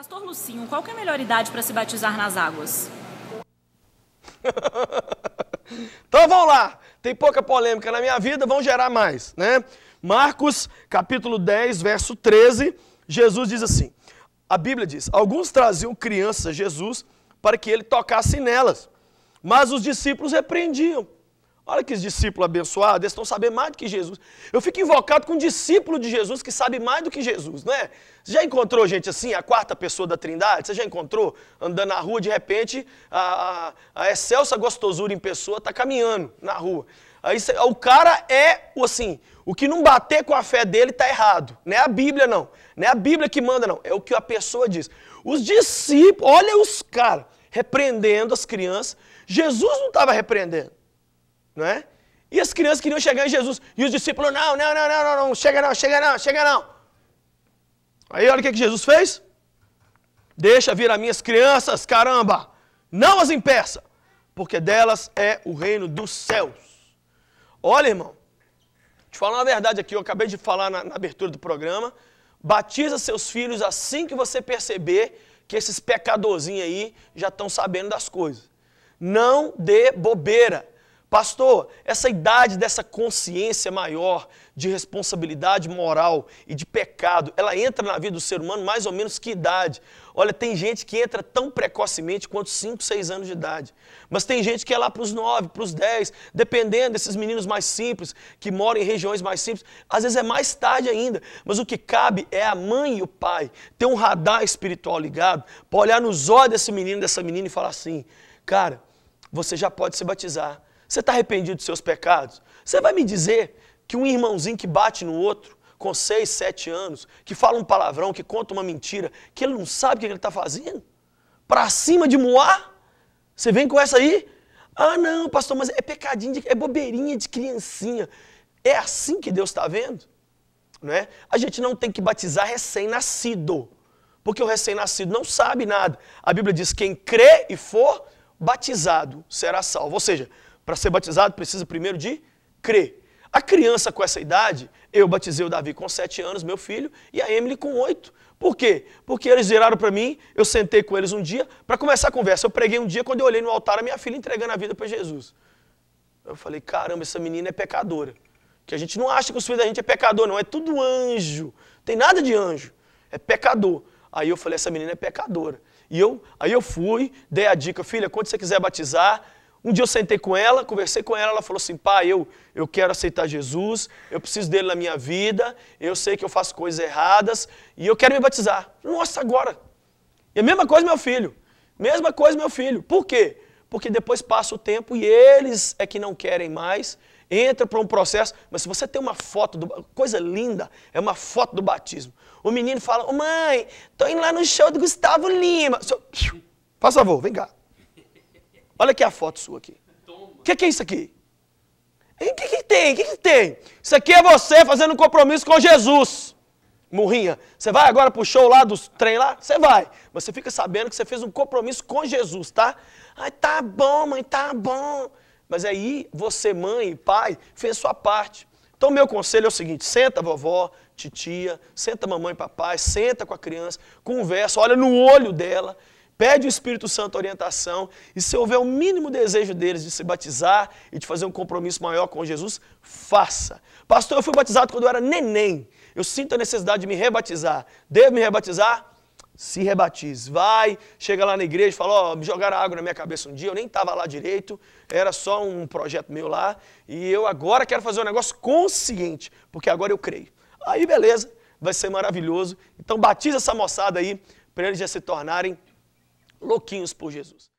Pastor Lucinho, qual é a melhor idade para se batizar nas águas? então vamos lá. Tem pouca polêmica na minha vida, vão gerar mais, né? Marcos, capítulo 10, verso 13, Jesus diz assim: A Bíblia diz: "Alguns traziam crianças a Jesus para que ele tocasse nelas, mas os discípulos repreendiam." Olha que discípulo abençoado, eles estão sabendo mais do que Jesus. Eu fico invocado com um discípulo de Jesus que sabe mais do que Jesus, não é? Você já encontrou gente assim, a quarta pessoa da trindade? Você já encontrou andando na rua, de repente, a, a, a excelsa gostosura em pessoa está caminhando na rua. Aí o cara é assim, o que não bater com a fé dele está errado. Não é a Bíblia, não. Não é a Bíblia que manda, não. É o que a pessoa diz. Os discípulos, olha os caras, repreendendo as crianças. Jesus não estava repreendendo não é? E as crianças queriam chegar em Jesus. E os discípulos, não, não, não, não, não, não, chega não, chega não, chega não. Aí olha o que, que Jesus fez. Deixa vir as minhas crianças, caramba. Não as impeça, porque delas é o reino dos céus. Olha, irmão, te falar uma verdade aqui, eu acabei de falar na, na abertura do programa. Batiza seus filhos assim que você perceber que esses pecadorzinhos aí já estão sabendo das coisas. Não dê bobeira. Pastor, essa idade dessa consciência maior de responsabilidade moral e de pecado, ela entra na vida do ser humano mais ou menos que idade? Olha, tem gente que entra tão precocemente quanto 5, 6 anos de idade. Mas tem gente que é lá para os 9, para os 10, dependendo desses meninos mais simples, que moram em regiões mais simples. Às vezes é mais tarde ainda. Mas o que cabe é a mãe e o pai ter um radar espiritual ligado para olhar nos olhos desse menino, dessa menina e falar assim: cara, você já pode se batizar você está arrependido dos seus pecados? Você vai me dizer que um irmãozinho que bate no outro, com seis, sete anos, que fala um palavrão, que conta uma mentira, que ele não sabe o que ele está fazendo? Para cima de Moá? Você vem com essa aí? Ah, não, pastor, mas é pecadinho, de, é bobeirinha de criancinha. É assim que Deus está vendo? Não é? A gente não tem que batizar recém-nascido, porque o recém-nascido não sabe nada. A Bíblia diz: quem crê e for batizado será salvo. Ou seja, para ser batizado, precisa primeiro de crer. A criança com essa idade, eu batizei o Davi com sete anos, meu filho, e a Emily com oito. Por quê? Porque eles viraram para mim, eu sentei com eles um dia, para começar a conversa. Eu preguei um dia, quando eu olhei no altar, a minha filha entregando a vida para Jesus. Eu falei, caramba, essa menina é pecadora. Que a gente não acha que os filhos da gente é pecador, não. É tudo anjo. Tem nada de anjo. É pecador. Aí eu falei, essa menina é pecadora. E eu, aí eu fui, dei a dica, filha, quando você quiser batizar, um dia eu sentei com ela, conversei com ela, ela falou assim: pai, eu, eu quero aceitar Jesus, eu preciso dele na minha vida, eu sei que eu faço coisas erradas e eu quero me batizar. Nossa, agora! E a mesma coisa, meu filho. Mesma coisa, meu filho. Por quê? Porque depois passa o tempo e eles é que não querem mais, entra para um processo. Mas se você tem uma foto, do, coisa linda, é uma foto do batismo. O menino fala: oh, Mãe, tô indo lá no show do Gustavo Lima. Seu, favor, vem cá. Olha aqui a foto sua aqui. O que, que, é isso aqui? O que, que tem? O que, que tem? Isso aqui é você fazendo um compromisso com Jesus. Murrinha, você vai agora pro show lá dos trem lá? Você vai. Mas você fica sabendo que você fez um compromisso com Jesus, tá? Ai, tá bom, mãe, tá bom. Mas aí você, mãe e pai, fez sua parte. Então, meu conselho é o seguinte: senta vovó, titia, senta mamãe e papai, senta com a criança, conversa, olha no olho dela, pede o Espírito Santo orientação, e se houver o mínimo desejo deles de se batizar e de fazer um compromisso maior com Jesus, faça. Pastor, eu fui batizado quando eu era neném. Eu sinto a necessidade de me rebatizar. Devo me rebatizar? Se rebatize. Vai, chega lá na igreja e fala: Ó, oh, me jogaram água na minha cabeça um dia, eu nem estava lá direito, era só um projeto meu lá, e eu agora quero fazer um negócio consciente, porque agora eu creio. Aí, beleza, vai ser maravilhoso. Então, batiza essa moçada aí, para eles já se tornarem louquinhos por Jesus.